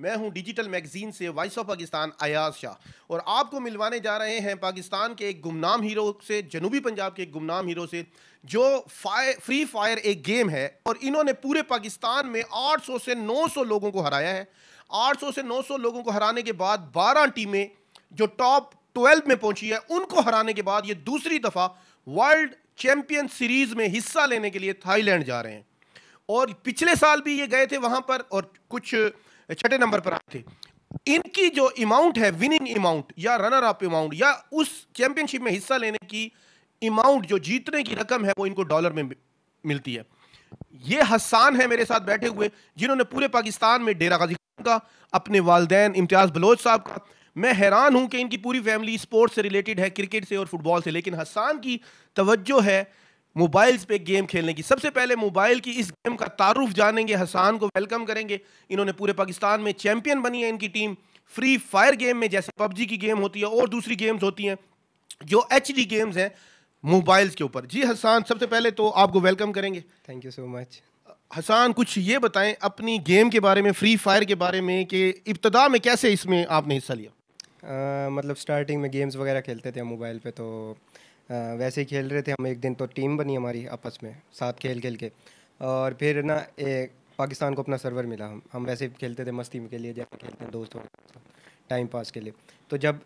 मैं हूं digital magazine से वॉइस ऑफ पाकिस्तान अयाज शाह और आपको मिलवाने जा रहे हैं पाकिस्तान के एक गुमनाम हीरो से जनूबी पंजाब के एक गुमनाम हीरो से जो फायर फ्री फायर एक गेम है और इन्होंने पूरे पाकिस्तान में 800 से 900 लोगों को हराया है 800 से 900 लोगों को हराने के बाद 12 टीमें जो टॉप ट्वेल्व में पहुंची है उनको हराने के बाद ये दूसरी दफ़ा वर्ल्ड चैम्पियन सीरीज़ में हिस्सा लेने के लिए थाईलैंड जा रहे हैं और पिछले साल भी ये गए थे वहाँ पर और कुछ छठे नंबर पर आए थे इनकी जो अमाउंट है विनिंग अमाउंट या रनर अप अमाउंट या उस चैंपियनशिप में हिस्सा लेने की अमाउंट जो जीतने की रकम है वो इनको डॉलर में मिलती है ये हसान है मेरे साथ बैठे हुए जिन्होंने पूरे पाकिस्तान में डेरा गाजी खान का अपने वालदेन इम्तियाज़ बलोच साहब का मैं हैरान हूं कि इनकी पूरी फैमिली स्पोर्ट्स से रिलेटेड है क्रिकेट से और फुटबॉल से लेकिन हसान की तवज्जो है मोबाइल्स पे गेम खेलने की सबसे पहले मोबाइल की इस गेम का तारुफ जानेंगे हसान को वेलकम करेंगे इन्होंने पूरे पाकिस्तान में चैंपियन बनी है इनकी टीम फ्री फायर गेम में जैसे पबजी की गेम होती है और दूसरी गेम्स होती हैं जो एच गेम्स हैं मोबाइल्स के ऊपर जी हसान सबसे पहले तो आपको वेलकम करेंगे thank you so much Hasan कुछ ये बताएं अपनी गेम के बारे में फ्री फायर के बारे में कि इब्तदा में कैसे इसमें आपने हिस्सा लिया आ, मतलब स्टार्टिंग में गेम्स वगैरह खेलते थे मोबाइल पे तो वैसे ही खेल रहे थे हम एक दिन तो टीम बनी हमारी आपस में साथ खेल खेल के और फिर ना एक पाकिस्तान को अपना सर्वर मिला हम हम वैसे खेलते थे मस्ती के लिए जैसे खेलते हैं दोस्तों के साथ टाइम पास के लिए तो जब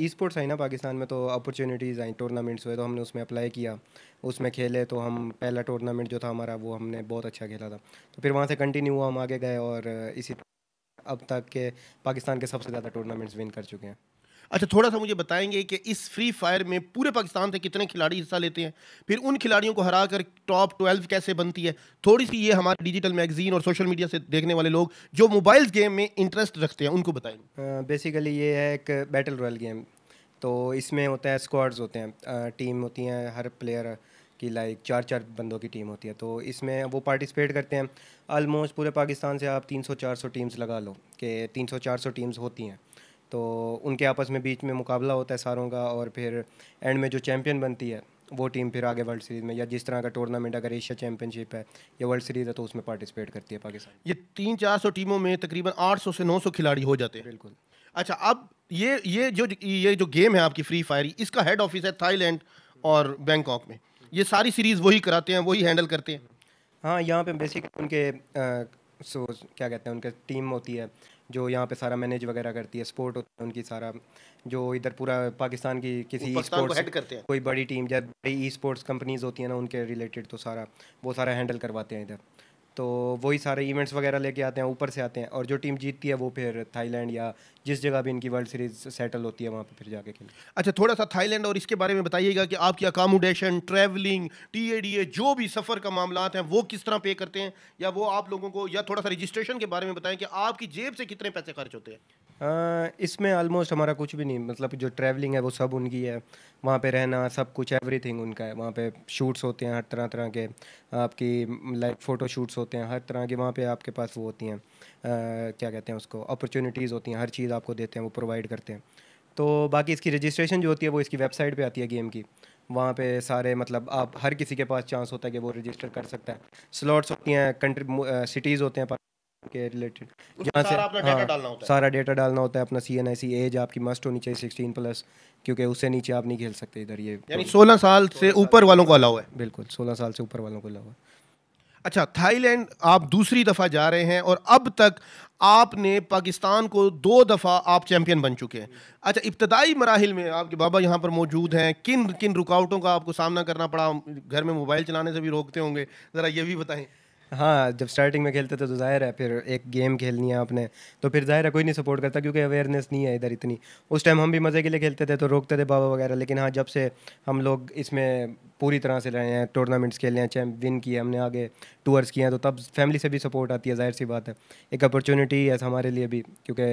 ई स्पोर्ट्स आई ना पाकिस्तान में तो अपॉर्चुनिटीज़ आई टूर्नामेंट्स हुए तो हमने उसमें अप्लाई किया उसमें खेले तो हम पहला टूर्नामेंट जो था हमारा वो हमने बहुत अच्छा खेला था तो फिर वहाँ से कंटिन्यू हुआ हम आगे गए और इसी अब तक के पाकिस्तान के सबसे ज़्यादा टूर्नामेंट्स विन कर चुके हैं अच्छा थोड़ा सा मुझे बताएंगे कि इस फ्री फायर में पूरे पाकिस्तान से कितने खिलाड़ी हिस्सा लेते हैं फिर उन खिलाड़ियों को हरा कर टॉप ट्वेल्व कैसे बनती है थोड़ी सी ये हमारे डिजिटल मैगजीन और सोशल मीडिया से देखने वाले लोग जो मोबाइल गेम में इंटरेस्ट रखते हैं उनको बताएंगे बेसिकली ये है एक बैटल रॉयल गेम तो इसमें होता है स्क्वाड्स होते हैं टीम होती हैं हर प्लेयर कि लाइक चार चार बंदों की टीम होती है तो इसमें वो पार्टिसिपेट करते हैं आलमोस्ट पूरे पाकिस्तान से आप 300-400 टीम्स लगा लो कि 300-400 टीम्स होती हैं तो उनके आपस में बीच में मुकाबला होता है सारों का और फिर एंड में जो चैम्पियन बनती है वो टीम फिर आगे वर्ल्ड सीरीज़ में या जिस तरह का टूर्नामेंट अगर एशिया चैंपियनशिप है या वर्ल्ड सीरीज़ है तो उसमें पार्टिसिपेट करती है पाकिस्तान ये तीन चार सौ टीमों में तकरीबन आठ सौ से नौ सौ खिलाड़ी हो जाते हैं बिल्कुल अच्छा अब ये ये जो ये जो गेम है आपकी फ्री फायर इसका हेड ऑफिस है थाईलैंड और बैंकॉक में ये सारी सीरीज़ वही कराते हैं वही हैंडल करते हैं हाँ यहाँ पे बेसिक उनके आ, सो क्या कहते हैं उनके टीम होती है जो यहाँ पे सारा मैनेज वगैरह करती है स्पोर्ट होता है उनकी सारा जो इधर पूरा पाकिस्तान की किसी स्पोर्ट्स कोई बड़ी टीम जब बड़ी ई स्पोर्ट्स कंपनीज होती है ना उनके रिलेटेड तो सारा वो सारा हैंडल करवाते हैं इधर तो वही सारे इवेंट्स वगैरह लेके आते हैं ऊपर से आते हैं और जो टीम जीतती है वो फिर थाईलैंड या जिस जगह भी इनकी वर्ल्ड सीरीज सेटल होती है वहाँ पे फिर जाके खेलते अच्छा थोड़ा सा थाईलैंड और इसके बारे में बताइएगा कि आपकी accommodation travelling T A D A जो भी सफ़र का मामला हैं वो किस तरह पे करते हैं या वो आप लोगों को या थोड़ा सा रजिस्ट्रेशन के बारे में बताएं कि आपकी जेब से कितने पैसे खर्च होते हैं इसमें ऑलमोस्ट हमारा कुछ भी नहीं मतलब जो ट्रैवलिंग है वो सब उनकी है वहाँ पे रहना सब कुछ एवरीथिंग उनका है वहाँ पे शूट्स होते हैं हर तरह तरह के आपकी लाइक फ़ोटो शूट्स होते हैं हर तरह के वहाँ पे आपके पास वो होती हैं क्या कहते हैं उसको अपॉर्चुनिटीज़ होती हैं हर चीज़ आपको देते हैं वो प्रोवाइड करते हैं तो बाकी इसकी रजिस्ट्रेशन जो होती है वो इसकी वेबसाइट पर आती है गेम की वहाँ पे सारे मतलब आप हर किसी के पास चांस होता है कि वो रजिस्टर कर सकता है स्लॉट्स होती हैं कंट्री सिटीज़ होते हैं के रिलेटेड जहाँ से हाँ, डालना होता है। सारा डेटा डालना होता है अपना C N I C age आपकी मस्ट होनी चाहिए सिक्सटीन प्लस क्योंकि उससे नीचे आप नहीं खेल सकते इधर ये यानी सोलह साल से ऊपर वालों को अलाउ है बिल्कुल सोलह साल से ऊपर वालों को अलाउ है अच्छा थाईलैंड आप दूसरी दफ़ा जा रहे हैं और अब तक आपने पाकिस्तान को दो दफ़ा आप चैम्पियन बन चुके हैं अच्छा इब्तदाई मराहल में आपके बाबा यहाँ पर मौजूद हैं किन किन रुकावटों का आपको सामना करना पड़ा घर में मोबाइल चलाने से भी रोकते होंगे ज़रा ये भी बताएं हाँ जब स्टार्टिंग में खेलते थे तो जाहिर है फिर एक गेम खेलनी है आपने तो फिर जाहिर है कोई नहीं सपोर्ट करता क्योंकि अवेयरनेस नहीं है इधर इतनी उस टाइम हम भी मज़े के लिए खेलते थे तो रोकते थे बाबा वगैरह लेकिन हाँ जब से हम लोग इसमें पूरी तरह से रहे हैं टूर्नामेंट्स खेले हैं चैम विन किए हमने आगे टूर्स किए हैं तो तब फैमिली से भी सपोर्ट आती है जाहिर सी बात है एक अपॉर्चुनिटी है हमारे लिए भी क्योंकि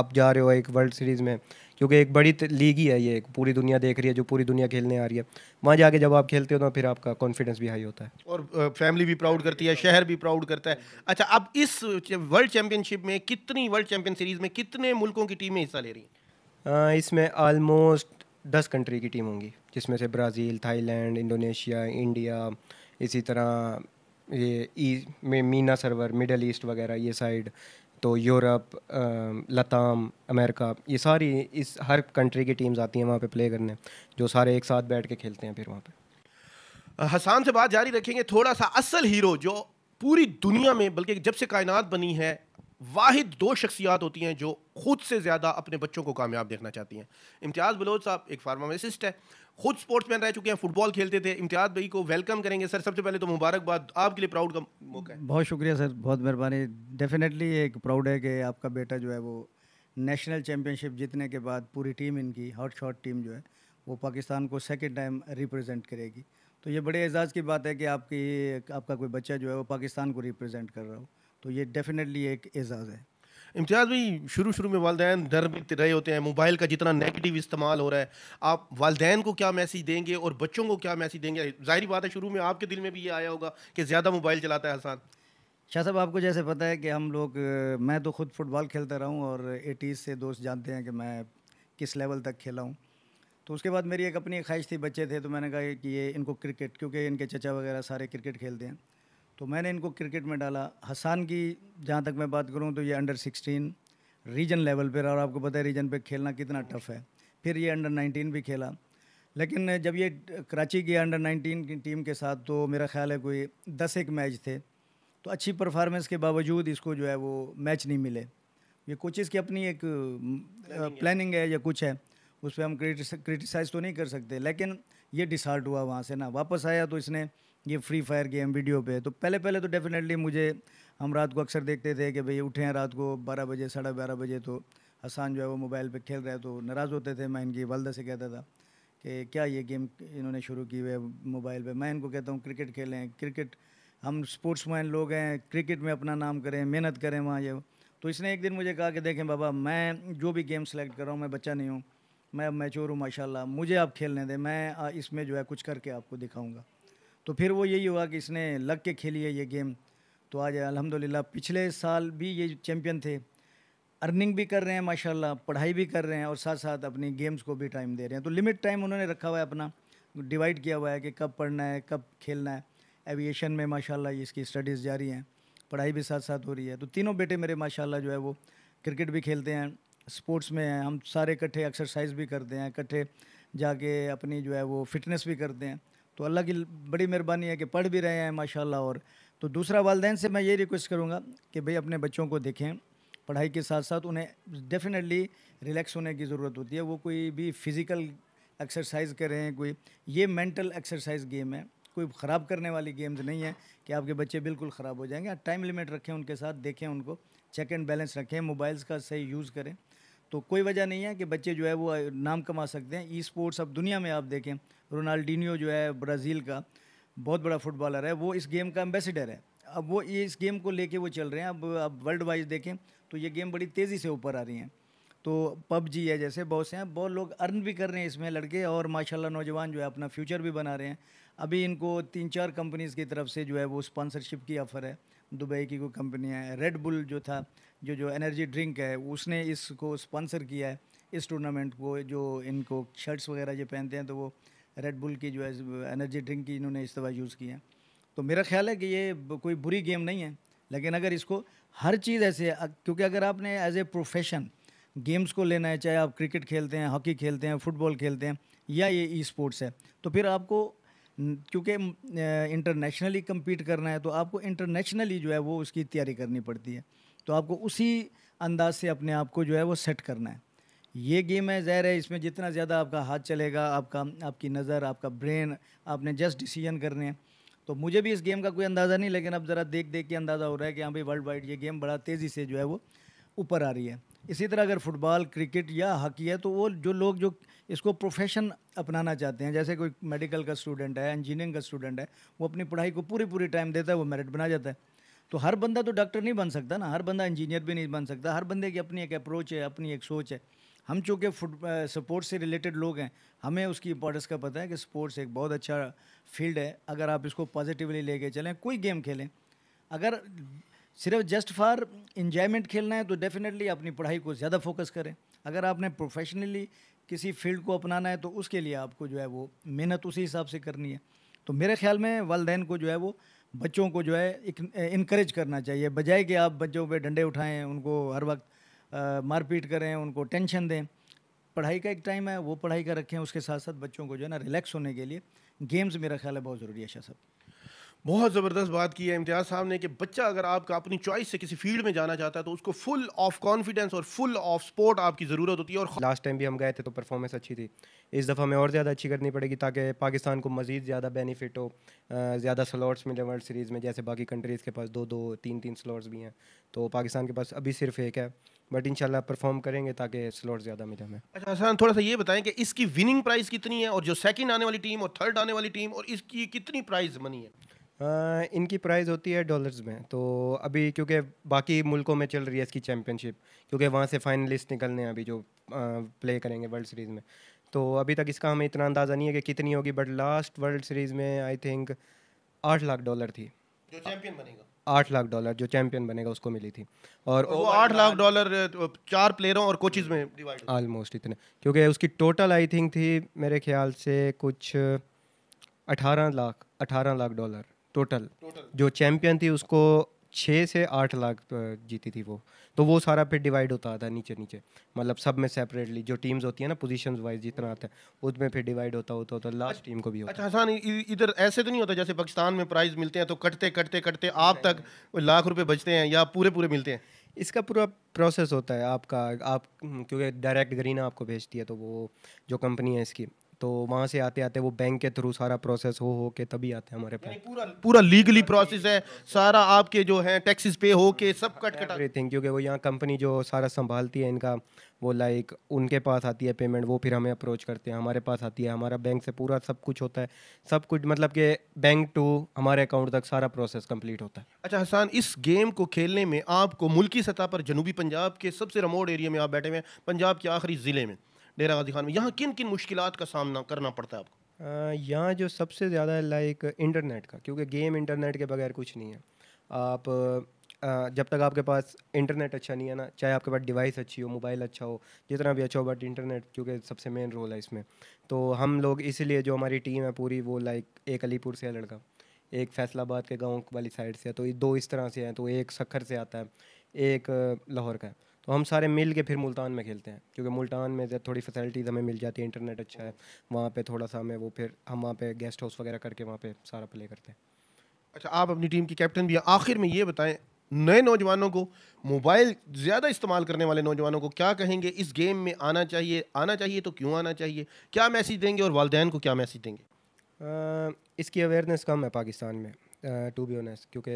आप जा रहे हो एक वर्ल्ड सीरीज़ में क्योंकि एक बड़ी लीग ही है ये पूरी दुनिया देख रही है जो पूरी दुनिया खेलने आ रही है वहाँ जाके जब आप खेलते हो तो फिर आपका कॉन्फिडेंस भी हाई होता है और फैमिली भी प्राउड करती है शहर भी प्राउड करता है अच्छा अब इस वर्ल्ड चैम्पियनशिप में कितनी वर्ल्ड चैम्पियन सीरीज में कितने मुल्कों की टीमें हिस्सा ले रही हैं इसमें आलमोस्ट दस कंट्री की टीम होंगी जिसमें से ब्राज़ील थाईलैंड इंडोनेशिया इंडिया इसी तरह ये में मीना सर्वर मिडल ईस्ट वगैरह ये साइड तो यूरोप लताम अमेरिका ये सारी इस हर कंट्री की टीम्स आती हैं वहाँ पे प्ले करने जो सारे एक साथ बैठ के खेलते हैं फिर वहाँ पे हसान से बात जारी रखेंगे थोड़ा सा असल हीरो जो पूरी दुनिया में बल्कि जब से कायनात बनी है वाहिद दो शख्सियात होती हैं जो खुद से ज़्यादा अपने बच्चों को कामयाब देखना चाहती हैं इम्तियाज़ बलोच साहब एक फार्मासिस्ट है खुद स्पोर्ट्स मैन रह चुके हैं फुटबॉल खेलते थे इम्तियाज़ भाई को वेलकम करेंगे सर सबसे पहले तो मुबारकबाद आपके लिए प्राउड का मौका है बहुत शुक्रिया सर बहुत मेहरबानी डेफिनेटली एक प्राउड है कि आपका बेटा जो है वो नेशनल चैम्पियनशिप जीतने के बाद पूरी टीम इनकी हॉट शॉट टीम जो है वो पाकिस्तान को सेकेंड टाइम रिप्रजेंट करेगी तो ये बड़े एजाज़ की बात है कि आपकी आपका कोई बच्चा जो है वो पाकिस्तान को रिप्रजेंट कर रहा हो तो ये डेफिनेटली एक एजाज़ है इम्तियाज़ भाई शुरू शुरू में वालदान डर भी रहे होते हैं मोबाइल का जितना नेगेटिव इस्तेमाल हो रहा है आप वालदेन को क्या मैसेज देंगे और बच्चों को क्या मैसेज देंगे जाहिर बात है शुरू में आपके दिल में भी ये आया होगा कि ज़्यादा मोबाइल चलाता है हसान शाह साहब आपको जैसे पता है कि हम लोग मैं तो खुद फुटबॉल खेलता रहा हूँ और एटीज़ से दोस्त जानते हैं कि मैं किस लेवल तक खेला हूँ तो उसके बाद मेरी एक अपनी ख्वाहिश थी बच्चे थे तो मैंने कहा कि ये इनको क्रिकेट क्योंकि इनके चचा वगैरह सारे क्रिकेट खेलते हैं तो मैंने इनको क्रिकेट में डाला हसान की जहाँ तक मैं बात करूँ तो ये अंडर सिक्सटीन रीजन लेवल पर और आपको पता है रीजन पे खेलना कितना टफ है फिर ये अंडर नाइनटीन भी खेला लेकिन जब ये कराची गया अंडर नाइनटीन की टीम के साथ तो मेरा ख्याल है कोई दस एक मैच थे तो अच्छी परफॉर्मेंस के बावजूद इसको जो है वो मैच नहीं मिले ये कोचेज़ की अपनी एक प्लानिंग है या कुछ है उस पर हम क्रिटिसाइज़ तो नहीं कर सकते लेकिन ये डिसाल्ट हुआ वहाँ से ना वापस आया तो इसने ये फ्री फायर गेम वीडियो पे तो पहले पहले तो डेफिनेटली मुझे हम रात को अक्सर देखते थे कि भाई उठे हैं रात को बारह बजे साढ़े बारह बजे तो हसान जो है वो मोबाइल पे खेल रहे हैं तो नाराज़ होते थे मैं इनकी वालदा से कहता था कि क्या ये गेम इन्होंने शुरू की हुई है मोबाइल पे मैं इनको कहता हूँ क्रिकेट खेलें क्रिकेट हम स्पोर्ट्स मैन लोग हैं क्रिकेट में अपना नाम करें मेहनत करें वहाँ ये तो इसने एक दिन मुझे कहा कि देखें बाबा मैं जो भी गेम सेलेक्ट कर रहा हूँ मैं बच्चा नहीं हूँ मैं अब मैचोर हूँ माशाल्लाह मुझे आप खेलने दें मैं इसमें जो है कुछ करके आपको दिखाऊंगा तो फिर वो यही हुआ कि इसने लग के खेली है ये गेम तो आज अलहमदिल्ला पिछले साल भी ये चैम्पियन थे अर्निंग भी कर रहे हैं माशाल्लाह पढ़ाई भी कर रहे हैं और साथ साथ अपनी गेम्स को भी टाइम दे रहे हैं तो लिमिट टाइम उन्होंने रखा हुआ है अपना डिवाइड किया हुआ है कि कब पढ़ना है कब खेलना है एविएशन में माशाल्लाह इसकी स्टडीज़ जारी हैं पढ़ाई भी साथ साथ हो रही है तो तीनों बेटे मेरे माशाला जो है वो क्रिकेट भी खेलते हैं स्पोर्ट्स में हैं हम सारे इकट्ठे एक्सरसाइज भी करते हैं इकट्ठे जाके अपनी जो है वो फिटनेस भी करते हैं तो अल्लाह की बड़ी मेहरबानी है कि पढ़ भी रहे हैं माशाल्लाह और तो दूसरा वालदेन से मैं ये रिक्वेस्ट करूँगा कि भाई अपने बच्चों को देखें पढ़ाई के साथ साथ उन्हें डेफिनेटली रिलैक्स होने की ज़रूरत होती है वो कोई भी फिज़िकल एक्सरसाइज करें कोई ये मेंटल एक्सरसाइज गेम है कोई ख़राब करने वाली गेम्स नहीं है कि आपके बच्चे बिल्कुल ख़राब हो जाएंगे टाइम लिमिट रखें उनके साथ देखें उनको चेक एंड बैलेंस रखें मोबाइल्स का सही यूज़ करें तो कोई वजह नहीं है कि बच्चे जो है वो नाम कमा सकते हैं ई स्पोर्ट्स अब दुनिया में आप देखें रोनाल्डिनियो जो है ब्राज़ील का बहुत बड़ा फुटबॉलर है वो इस गेम का एम्बेसडर है अब वो ये इस गेम को लेके वो चल रहे हैं अब अब वर्ल्ड वाइज देखें तो ये गेम बड़ी तेज़ी से ऊपर आ रही हैं तो पबजी है जैसे बहुत से हैं बहुत लोग अर्न भी कर रहे हैं इसमें लड़के और माशाल्लाह नौजवान जो है अपना फ्यूचर भी बना रहे हैं अभी इनको तीन चार कंपनीज़ की तरफ से जो है वो स्पॉन्सरशिप की ऑफ़र है दुबई की कोई कंपनी है रेड बुल जो था जो जो एनर्जी ड्रिंक है उसने इसको स्पॉन्सर किया है इस टूर्नामेंट को जो इनको शर्ट्स वगैरह जो पहनते हैं तो वो रेड बुल की जो है एनर्जी ड्रिंक की इन्होंने इस दवा यूज़ किया तो मेरा ख्याल है कि ये कोई बुरी गेम नहीं है लेकिन अगर इसको हर चीज़ ऐसे क्योंकि अगर आपने एज ए प्रोफेशन गेम्स को लेना है चाहे आप क्रिकेट खेलते हैं हॉकी खेलते हैं फुटबॉल खेलते हैं या ये ई स्पोर्ट्स है तो फिर आपको क्योंकि इंटरनेशनली कम्पीट करना है तो आपको इंटरनेशनली जो है वो उसकी तैयारी करनी पड़ती है तो आपको उसी अंदाज से अपने आप को जो है वो सेट करना है ये गेम है ज़ाहिर है इसमें जितना ज़्यादा आपका हाथ चलेगा आपका आपकी नज़र आपका ब्रेन आपने जस्ट डिसीजन करने हैं तो मुझे भी इस गेम का कोई अंदाज़ा नहीं लेकिन अब ज़रा देख देख के अंदाज़ा हो रहा है कि हाँ भाई वर्ल्ड वाइड ये गेम बड़ा तेज़ी से जो है वो ऊपर आ रही है इसी तरह अगर फुटबॉल क्रिकेट या हॉकी है तो वो जो लोग जो इसको प्रोफेशन अपनाना चाहते हैं जैसे कोई मेडिकल का स्टूडेंट है इंजीनियरिंग का स्टूडेंट है वो अपनी पढ़ाई को पूरी पूरी टाइम देता है वो मेरिट बना जाता है तो हर बंदा तो डॉक्टर नहीं बन सकता ना हर बंदा इंजीनियर भी नहीं बन सकता हर बंदे की अपनी एक अप्रोच है अपनी एक सोच है हम चूँकि फुट स्पोर्ट्स से रिलेटेड लोग हैं हमें उसकी इंपॉर्टेंस का पता है कि स्पोर्ट्स एक बहुत अच्छा फील्ड है अगर आप इसको पॉजिटिवली लेके चलें कोई गेम खेलें अगर सिर्फ जस्ट फॉर इन्जॉयमेंट खेलना है तो डेफिनेटली अपनी पढ़ाई को ज़्यादा फोकस करें अगर आपने प्रोफेशनली किसी फील्ड को अपनाना है तो उसके लिए आपको जो है वो मेहनत उसी हिसाब से करनी है तो मेरे ख्याल में वालदेन को जो है वो बच्चों को जो है इनक्रेज करना चाहिए बजाय कि आप बच्चों पे डंडे उठाएं उनको हर वक्त मारपीट करें उनको टेंशन दें पढ़ाई का एक टाइम है वो पढ़ाई का रखें उसके साथ साथ बच्चों को जो है ना रिलैक्स होने के लिए गेम्स मेरा ख्याल है बहुत ज़रूरी है शाह साहब बहुत ज़बरदस्त बात की है इम्तियाज़ साहब ने कि बच्चा अगर आपका अपनी चॉइस से किसी फील्ड में जाना चाहता है तो उसको फुल ऑफ कॉन्फिडेंस और फुल ऑफ सपोर्ट आपकी ज़रूरत होती है और लास्ट टाइम भी हम गए थे तो परफॉर्मेंस अच्छी थी इस दफ़ा हमें और ज़्यादा अच्छी करनी पड़ेगी ताकि पाकिस्तान को मज़ीद ज़्यादा बेनिफिट हो ज़्यादा स्लॉट्स मिले वर्ल्ड सीरीज़ में जैसे बाकी कंट्रीज़ के पास दो दो तीन तीन स्लॉट्स भी हैं तो पाकिस्तान के पास अभी सिर्फ एक है बट इनशाला परफॉर्म करेंगे ताकि स्लॉट ज़्यादा मिले हमें अच्छा हसन थोड़ा सा ये बताएं कि इसकी विनिंग प्राइस कितनी है और जो सेकंड आने वाली टीम और थर्ड आने वाली टीम और इसकी कितनी प्राइस मनी है आ, इनकी प्राइस होती है डॉलर्स में तो अभी क्योंकि बाकी मुल्कों में चल रही है इसकी चैम्पियनशिप क्योंकि वहाँ से फाइनलिस्ट निकलने हैं अभी जो प्ले करेंगे वर्ल्ड सीरीज़ में तो अभी तक इसका हमें इतना अंदाज़ा नहीं है कि कितनी होगी बट लास्ट वर्ल्ड सीरीज़ में आई थिंक आठ लाख डॉलर थी जो चैम्पियन बनेगा आठ लाख डॉलर जो चैंपियन बनेगा उसको मिली थी और तो वो आठ लाख डॉलर तो चार प्लेयरों और कोचिज में ऑलमोस्ट इतने क्योंकि उसकी टोटल आई थिंक थी मेरे ख्याल से कुछ अठारह लाख अठारह लाख डॉलर टोटल जो चैम्पियन थी उसको छः से आठ लाख जीती थी वो तो वो सारा फिर डिवाइड होता था नीचे नीचे मतलब सब में सेपरेटली जो टीम्स होती है ना पोजिशन वाइज जितना आता है उसमें फिर डिवाइड होता होता होता लास्ट टीम को भी होता अच्छा, अच्छा हसान इधर ऐसे तो नहीं होता जैसे पाकिस्तान में प्राइज मिलते हैं तो कटते कटते कटते आप तक लाख रुपये बचते हैं या पूरे पूरे मिलते हैं इसका पूरा प्रोसेस होता है आपका आप क्योंकि डायरेक्ट गरीना आपको भेजती है तो वो जो कंपनी है इसकी तो वहाँ से आते आते वो बैंक के थ्रू सारा प्रोसेस हो हो के तभी आते हैं हमारे पास पूरा पूरा लीगली प्रोसेस है सारा आपके जो है टैक्सेस पे हो के सब कट कट थे क्योंकि वो यहाँ कंपनी जो सारा संभालती है इनका वो लाइक उनके पास आती है पेमेंट वो फिर हमें अप्रोच करते हैं हमारे पास आती है हमारा बैंक से पूरा सब कुछ होता है सब कुछ मतलब कि बैंक टू हमारे अकाउंट तक सारा प्रोसेस कंप्लीट होता है अच्छा हसान इस गेम को खेलने में आपको मुल्की सतह पर जनूबी पंजाब के सबसे रिमोट एरिया में आप बैठे हुए हैं पंजाब के आखिरी ज़िले में डेरा गाजी खान में यहाँ किन किन मुश्किल का सामना करना पड़ता है आपको यहाँ जो सबसे ज़्यादा लाइक इंटरनेट का क्योंकि गेम इंटरनेट के बगैर कुछ नहीं है आप जब तक आपके पास इंटरनेट अच्छा नहीं है ना चाहे आपके पास डिवाइस अच्छी हो मोबाइल अच्छा हो जितना भी अच्छा हो बट इंटरनेट क्योंकि सबसे मेन रोल है इसमें तो हम लोग इसीलिए जो हमारी टीम है पूरी वो लाइक एक अलीपुर से है लड़का एक फैसलाबाद के गांव वाली साइड से है तो दो इस तरह से हैं तो एक सखर से आता है एक लाहौर का है तो हम सारे मिल के फिर मुल्तान में खेलते हैं क्योंकि मुल्तान में थोड़ी फैसिलिटीज़ हमें मिल जाती है इंटरनेट अच्छा है वहाँ पर थोड़ा सा हमें वो फिर हम वहाँ पर गेस्ट हाउस वगैरह करके वहाँ पर सारा प्ले करते हैं अच्छा आप अपनी टीम की कैप्टन भी आखिर में ये बताएं नए नौजवानों को मोबाइल ज़्यादा इस्तेमाल करने वाले नौजवानों को क्या कहेंगे इस गेम में आना चाहिए आना चाहिए तो क्यों आना चाहिए क्या मैसेज देंगे और वालदेन को क्या मैसेज देंगे आ, इसकी अवेयरनेस कम है पाकिस्तान में टू बी ऑनेस्ट क्योंकि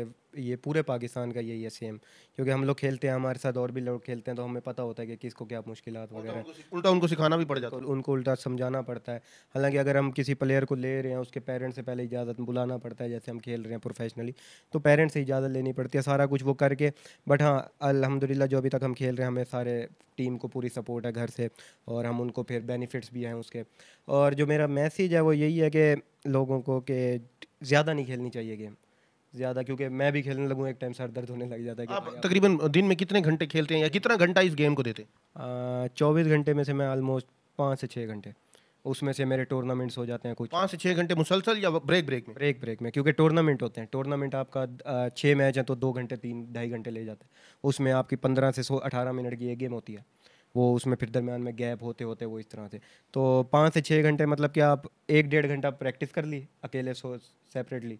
ये पूरे पाकिस्तान का यही है सेम क्योंकि हम लोग खेलते हैं हमारे साथ और भी लोग खेलते हैं तो हमें पता होता है कि किसको क्या मुश्किल वगैरह उल्टा उनको सिखाना भी पड़ जाता है उनको उल्टा समझाना पड़ता है हालांकि अगर हम किसी प्लेयर को ले रहे हैं उसके पेरेंट्स से पहले इजाज़त बुलाना पड़ता है जैसे हम खेल रहे हैं प्रोफेशनली तो पेरेंट्स से इजाज़त लेनी पड़ती है सारा कुछ वो करके बट हाँ अलहमदिल्ला जो अभी तक हम खेल रहे हैं हमें सारे टीम को पूरी सपोर्ट है घर से और हम उनको फिर बेनिफिट्स भी हैं उसके और जो मेरा मैसेज है वो यही है कि लोगों को कि ज़्यादा नहीं खेलनी चाहिए गेम ज़्यादा क्योंकि मैं भी खेलने लगूँ एक टाइम सर दर्द होने लग जाता है आप तकरीबन दिन में कितने घंटे खेलते हैं या कितना घंटा इस गेम को देते हैं चौबीस घंटे में से मैं आलमोस्ट पाँच से छः घंटे उसमें से मेरे टूर्नामेंट्स हो जाते हैं कुछ पाँच से छः घंटे मुसलसल या ब्रेक ब्रेक में ब्रेक ब्रेक में क्योंकि टूर्नामेंट होते हैं टूर्नामेंट आपका छः मैच है तो दो घंटे तीन ढाई घंटे ले जाते हैं उसमें आपकी पंद्रह से सौ अठारह मिनट की एक गेम होती है वो उसमें फिर दरमियान में गैप होते होते वो इस तरह से तो पाँच से छः घंटे मतलब कि आप एक डेढ़ घंटा प्रैक्टिस कर ली अकेले सो सेपरेटली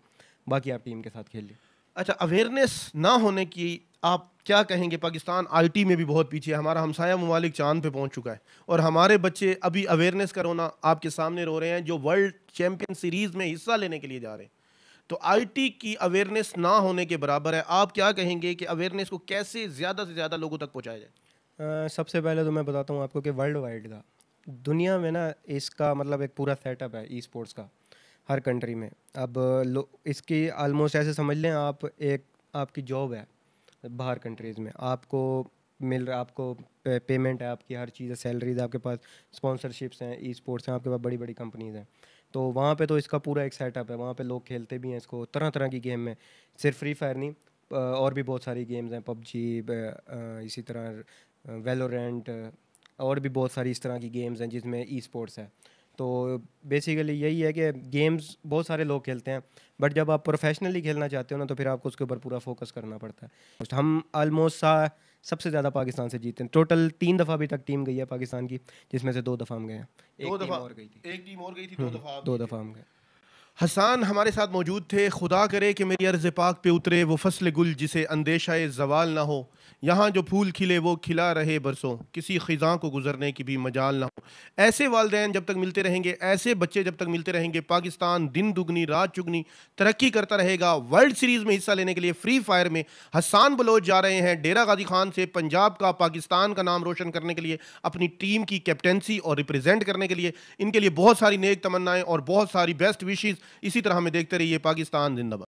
बाकी आप टीम के साथ खेल ली अच्छा अवेयरनेस ना होने की आप क्या कहेंगे पाकिस्तान आईटी में भी बहुत पीछे है हमारा हमसाया ममालिक चांद पे पहुंच चुका है और हमारे बच्चे अभी अवेयरनेस करोना आपके सामने रो रहे हैं जो वर्ल्ड चैम्पियन सीरीज़ में हिस्सा लेने के लिए जा रहे हैं तो आईटी की अवेयरनेस ना होने के बराबर है आप क्या कहेंगे कि अवेयरनेस को कैसे ज़्यादा से ज़्यादा लोगों तक पहुँचाया जाए सबसे पहले तो मैं बताता हूँ आपको कि वर्ल्ड वाइड का दुनिया में ना इसका मतलब एक पूरा सेटअप है ई स्पोर्ट्स का हर कंट्री में अब लो इसकी आलमोस्ट ऐसे समझ लें आप एक आपकी जॉब है बाहर कंट्रीज़ में आपको मिल रहा आपको पे, पेमेंट है आपकी हर चीज़ है सैलरीज आपके पास स्पॉन्सरशिप्स हैं ई स्पोर्ट्स हैं आपके पास बड़ी बड़ी कंपनीज़ हैं तो वहाँ पे तो इसका पूरा एक सेटअप है वहाँ पे लोग खेलते भी हैं इसको तरह तरह की गेम में सिर्फ फ्री फायर नहीं और भी बहुत सारी गेम्स हैं पबजी इसी तरह वेलोरेंट और भी बहुत सारी इस तरह की गेम्स हैं जिसमें ई स्पोर्ट्स है तो बेसिकली यही है कि गेम्स बहुत सारे लोग खेलते हैं बट जब आप प्रोफेशनली खेलना चाहते हो ना तो फिर आपको उसके ऊपर पूरा फोकस करना पड़ता है तो हम ऑलमोस्ट सबसे ज़्यादा पाकिस्तान से जीते हैं टोटल तीन दफ़ा अभी तक टीम गई है पाकिस्तान की जिसमें से दो दफ़ा हम गए हैं दो दफ़ा और गई थी एक टीम और गई थी दो हम्म, दफ़ा दो दफ़ा हम गए हसान हमारे साथ मौजूद थे खुदा करे कि मेरी अर्ज़ पाक पे उतरे वो फसल गुल जिसे अंदेशा जवाल ना हो यहाँ जो फूल खिले वो खिला रहे बरसों किसी ख़ज़ा को गुजरने की भी मजाल ना हो ऐसे वालदे जब तक मिलते रहेंगे ऐसे बच्चे जब तक मिलते रहेंगे पाकिस्तान दिन दुगनी रात चुगनी तरक्की करता रहेगा वर्ल्ड सीरीज़ में हिस्सा लेने के लिए फ्री फायर में हसान बलोच जा रहे हैं डेरा गाजी खान से पंजाब का पाकिस्तान का नाम रोशन करने के लिए अपनी टीम की कैप्टनसी और रिप्रजेंट करने के लिए इनके लिए बहुत सारी नेक तमन्नाएँ और बहुत सारी बेस्ट विशेज़ इसी तरह हमें देखते रहिए पाकिस्तान जिंदाबाद